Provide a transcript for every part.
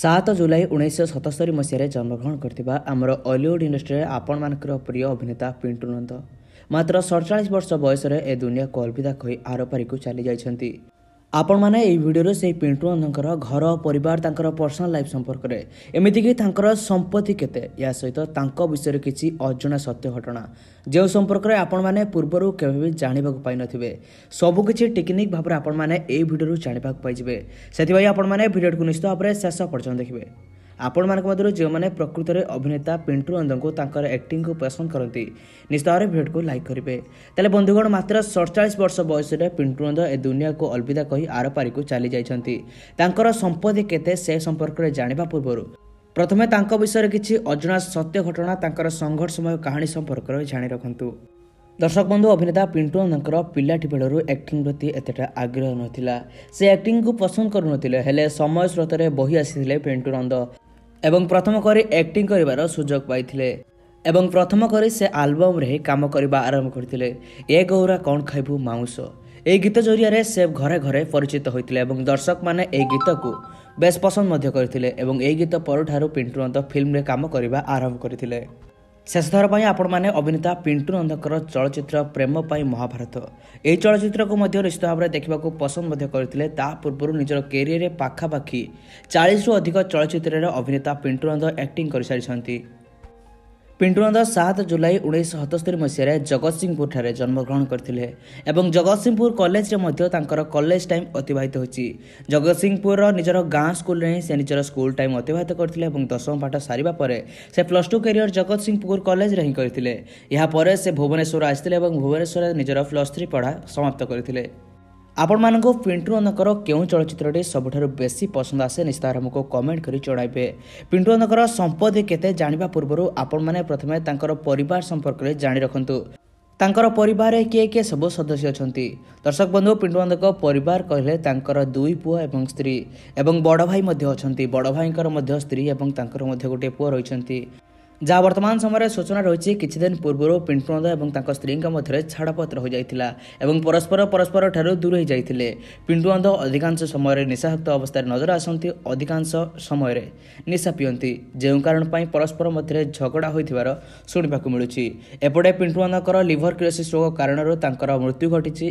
सात जुलाई उन्नाइस सतस्तरी मसहार जन्मग्रहण गरिड आपन मानकर प्रिय अभिनेता पिटुनन्द मात्र सडचाइस वर्ष बयसर ए दुनिया दुनियाँको अल्पिदा आरपारिको चाहिँ ଆପଣମାନେ ଏହି ଭିଡ଼ିଓରେ ସେହି ପିଣ୍ଟୁ ନନ୍ଦଙ୍କର ଘର ପରିବାର ତାଙ୍କର ପର୍ସନାଲ ଲାଇଫ୍ ସମ୍ପର୍କରେ ଏମିତିକି ତାଙ୍କର ସମ୍ପତ୍ତି କେତେ ଏହା ସହିତ ତାଙ୍କ ବିଷୟରେ କିଛି ଅଜଣା ସତ୍ୟ ଘଟଣା ଯେଉଁ ସମ୍ପର୍କରେ ଆପଣମାନେ ପୂର୍ବରୁ କେବେ ବି ଜାଣିବାକୁ ପାଇନଥିବେ ସବୁକିଛି ଟିକନିକ ଭାବରେ ଆପଣମାନେ ଏହି ଭିଡ଼ିଓରୁ ଜାଣିବାକୁ ପାଇଯିବେ ସେଥିପାଇଁ ଆପଣମାନେ ଭିଡ଼ିଓକୁ ନିଶ୍ଚିତ ଭାବରେ ଶେଷ ପର୍ଯ୍ୟନ୍ତ ଦେଖିବେ ଆପଣମାନଙ୍କ ମଧ୍ୟରୁ ଯେଉଁମାନେ ପ୍ରକୃତରେ ଅଭିନେତା ପିଣ୍ଟୁ ନନ୍ଦଙ୍କୁ ତାଙ୍କର ଆକ୍ଟିଂକୁ ପସନ୍ଦ କରନ୍ତି ନିଶ୍ଚିତ ଭାବରେ ଭିଡ଼ିଓକୁ ଲାଇକ୍ କରିବେ ତାହେଲେ ବନ୍ଧୁଗଣ ମାତ୍ର ସଡ଼ଚାଳିଶ ବର୍ଷ ବୟସରେ ପିଣ୍ଟୁ ନନ୍ଦ ଏ ଦୁନିଆକୁ ଅଲବିଦା କହି ଆରପାରିକୁ ଯାଇଛନ୍ତି ତାଙ୍କର ସମ୍ପତ୍ତି କେତେ ସେ ସମ୍ପର୍କରେ ଜାଣିବା ପୂର୍ବରୁ ପ୍ରଥମେ ତାଙ୍କ ବିଷୟରେ କିଛି ଅଜଣା ସତ୍ୟ ଘଟଣା ତାଙ୍କର ସଂଘର୍ଷମୟ କାହାଣୀ ସମ୍ପର୍କରେ ଜାଣି ରଖନ୍ତୁ ଦର୍ଶକ ବନ୍ଧୁ ଅଭିନେତା ପିଣ୍ଟୁ ନନ୍ଦଙ୍କର ପିଲାଟି ବେଳରୁ ଆକ୍ଟିଂ ପ୍ରତି ଏତେଟା ଆଗ୍ରହ ନଥିଲା ସେ ଆକ୍ଟିଂକୁ ପସନ୍ଦ କରୁନଥିଲେ ହେଲେ ସମୟ ସ୍ରୋତରେ ବହି ଆସିଥିଲେ ପିଣ୍ଟୁ ନନ୍ଦ ଏବଂ ପ୍ରଥମ କରି ଆକ୍ଟିଂ କରିବାର ସୁଯୋଗ ପାଇଥିଲେ ଏବଂ ପ୍ରଥମ କରି ସେ ଆଲବମ୍ରେ କାମ କରିବା ଆରମ୍ଭ କରିଥିଲେ ଏ ଗୌରା କ'ଣ ଖାଇବୁ ମାଉଁସ ଏହି ଗୀତ ଜରିଆରେ ସେ ଘରେ ଘରେ ପରିଚିତ ହୋଇଥିଲେ ଏବଂ ଦର୍ଶକମାନେ ଏହି ଗୀତକୁ ବେଶ୍ ପସନ୍ଦ ମଧ୍ୟ କରିଥିଲେ ଏବଂ ଏହି ଗୀତ ପରଠାରୁ ପିଣ୍ଟୁ ଅନ୍ତ ଫିଲ୍ମରେ କାମ କରିବା ଆରମ୍ଭ କରିଥିଲେ ଶେଷ ଥର ପାଇଁ ଆପଣମାନେ ଅଭିନେତା ପିଣ୍ଟୁ ନନ୍ଦଙ୍କର ଚଳଚ୍ଚିତ୍ର ପ୍ରେମ ପାଇଁ ମହାଭାରତ ଏହି ଚଳଚ୍ଚିତ୍ରକୁ ମଧ୍ୟ ନିଶ୍ଚିତ ଭାବରେ ଦେଖିବାକୁ ପସନ୍ଦ ମଧ୍ୟ କରିଥିଲେ ତା ପୂର୍ବରୁ ନିଜର କ୍ୟାରିୟରରେ ପାଖାପାଖି ଚାଳିଶରୁ ଅଧିକ ଚଳଚ୍ଚିତ୍ରରେ ଅଭିନେତା ପିଣ୍ଟୁ ନନ୍ଦ ଆକ୍ଟିଂ କରିସାରିଛନ୍ତି ପିଣ୍ଟୁ ନନ୍ଦ ସାତ ଜୁଲାଇ ଉଣେଇଶହ ସତସ୍ତରି ମସିହାରେ ଜଗତସିଂହପୁରଠାରେ ଜନ୍ମଗ୍ରହଣ କରିଥିଲେ ଏବଂ ଜଗତସିଂହପୁର କଲେଜରେ ମଧ୍ୟ ତାଙ୍କର କଲେଜ ଟାଇମ୍ ଅତିବାହିତ ହୋଇଛି ଜଗତସିଂହପୁରର ନିଜର ଗାଁ ସ୍କୁଲରେ ହିଁ ସେ ନିଜର ସ୍କୁଲ ଟାଇମ୍ ଅତିବାହିତ କରିଥିଲେ ଏବଂ ଦଶମ ପାଠ ସାରିବା ପରେ ସେ ପ୍ଲସ୍ ଟୁ କ୍ୟାରିୟର ଜଗତସିଂହପୁର କଲେଜରେ ହିଁ କରିଥିଲେ ଏହାପରେ ସେ ଭୁବନେଶ୍ୱର ଆସିଥିଲେ ଏବଂ ଭୁବନେଶ୍ୱରରେ ନିଜର ପ୍ଲସ୍ ଥ୍ରୀ ପଢ଼ା ସମାପ୍ତ କରିଥିଲେ ଆପଣମାନଙ୍କୁ ପିଣ୍ଟୁ ନନ୍ଦଙ୍କର କେଉଁ ଚଳଚ୍ଚିତ୍ରଟି ସବୁଠାରୁ ବେଶୀ ପସନ୍ଦ ଆସେ ନିଶ୍ଚିତ ଆମକୁ କମେଣ୍ଟ କରି ଜଣାଇବେ ପିଣ୍ଟୁ ନନ୍ଦଙ୍କର ସମ୍ପତ୍ତି କେତେ ଜାଣିବା ପୂର୍ବରୁ ଆପଣମାନେ ପ୍ରଥମେ ତାଙ୍କର ପରିବାର ସମ୍ପର୍କରେ ଜାଣି ରଖନ୍ତୁ ତାଙ୍କର ପରିବାରରେ କିଏ କିଏ ସବୁ ସଦସ୍ୟ ଅଛନ୍ତି ଦର୍ଶକ ବନ୍ଧୁ ପିଣ୍ଟୁ ନନ୍ଦଙ୍କ ପରିବାର କହିଲେ ତାଙ୍କର ଦୁଇ ପୁଅ ଏବଂ ସ୍ତ୍ରୀ ଏବଂ ବଡ଼ ଭାଇ ମଧ୍ୟ ଅଛନ୍ତି ବଡ଼ ଭାଇଙ୍କର ମଧ୍ୟ ସ୍ତ୍ରୀ ଏବଂ ତାଙ୍କର ମଧ୍ୟ ଗୋଟିଏ ପୁଅ ରହିଛନ୍ତି ଯାହା ବର୍ତ୍ତମାନ ସମୟରେ ସୂଚନା ରହିଛି କିଛି ଦିନ ପୂର୍ବରୁ ପିଣ୍ଟୁନନ୍ଦ ଏବଂ ତାଙ୍କ ସ୍ତ୍ରୀଙ୍କ ମଧ୍ୟରେ ଛାଡ଼ପତ୍ର ହୋଇଯାଇଥିଲା ଏବଂ ପରସ୍ପର ପରସ୍ପରଠାରୁ ଦୂରେଇ ଯାଇଥିଲେ ପିଣ୍ଟୁନନ୍ଦ ଅଧିକାଂଶ ସମୟରେ ନିଶାଶକ୍ତ ଅବସ୍ଥାରେ ନଜର ଆସନ୍ତି ଅଧିକାଂଶ ସମୟରେ ନିଶା ପିଅନ୍ତି ଯେଉଁ କାରଣ ପାଇଁ ପରସ୍ପର ମଧ୍ୟରେ ଝଗଡ଼ା ହୋଇଥିବାର ଶୁଣିବାକୁ ମିଳୁଛି ଏପଟେ ପିଣ୍ଟୁନନ୍ଦଙ୍କର ଲିଭର କ୍ରିଓସିସ୍ ରୋଗ କାରଣରୁ ତାଙ୍କର ମୃତ୍ୟୁ ଘଟିଛି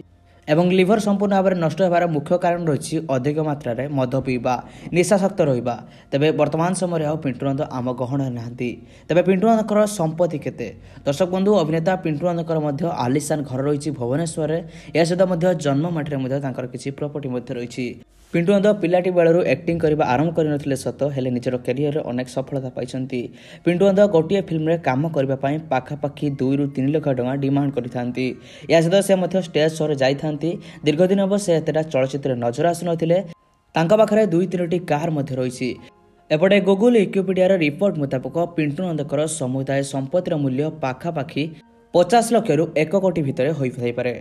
ଏବଂ ଲିଭର ସମ୍ପୂର୍ଣ୍ଣ ଭାବରେ ନଷ୍ଟ ହେବାର ମୁଖ୍ୟ କାରଣ ରହିଛି ଅଧିକ ମାତ୍ରାରେ ମଦ ପିଇବା ନିଶାଶକ୍ତ ରହିବା ତେବେ ବର୍ତ୍ତମାନ ସମୟରେ ଆଉ ପିଣ୍ଟୁନନ୍ଦ ଆମ ଗହଣରେ ନାହାନ୍ତି ତେବେ ପିଣ୍ଟୁନନ୍ଦଙ୍କର ସମ୍ପତ୍ତି କେତେ ଦର୍ଶକ ବନ୍ଧୁ ଅଭିନେତା ପିଣ୍ଟୁନନ୍ଦଙ୍କର ମଧ୍ୟ ଆଲିସାନ ଘର ରହିଛି ଭୁବନେଶ୍ୱରରେ ଏହା ସହିତ ମଧ୍ୟ ଜନ୍ମ ମାଟିରେ ମଧ୍ୟ ତାଙ୍କର କିଛି ପ୍ରପର୍ଟି ମଧ୍ୟ ରହିଛି ପିଣ୍ଟୁ ମଧ୍ୟ ପିଲାଟି ବେଳରୁ ଆକ୍ଟିଂ କରିବା ଆରମ୍ଭ କରିନଥିଲେ ସତ ହେଲେ ନିଜର କ୍ୟାରିୟରରେ ଅନେକ ସଫଳତା ପାଇଛନ୍ତି ପିଣ୍ଟୁ ମଧ୍ୟ ଗୋଟିଏ ଫିଲ୍ମରେ କାମ କରିବା ପାଇଁ ପାଖାପାଖି ଦୁଇରୁ ତିନି ଲକ୍ଷ ଟଙ୍କା ଡିମାଣ୍ଡ କରିଥାନ୍ତି ଏହା ସହିତ ସେ ମଧ୍ୟ ଷ୍ଟେଜ୍ ସୋରେ ଯାଇଥାନ୍ତି ଦୀର୍ଘଦିନ ହେବ ସେ ଏତେଟା ଚଳଚ୍ଚିତ୍ରରେ ନଜର ଆସୁନଥିଲେ ତାଙ୍କ ପାଖରେ ଦୁଇ ତିନୋଟି କାର୍ ମଧ୍ୟ ରହିଛି ଏପଟେ ଗୁଗୁଲ୍ ୱିକିପିଡ଼ିଆର ରିପୋର୍ଟ ମୁତାବକ ପିଣ୍ଟୁ ନନ୍ଦଙ୍କର ସମୁଦାୟ ସମ୍ପତ୍ତିର ମୂଲ୍ୟ ପାଖାପାଖି ପଚାଶ ଲକ୍ଷରୁ ଏକ କୋଟି ଭିତରେ ହୋଇଥାଇପାରେ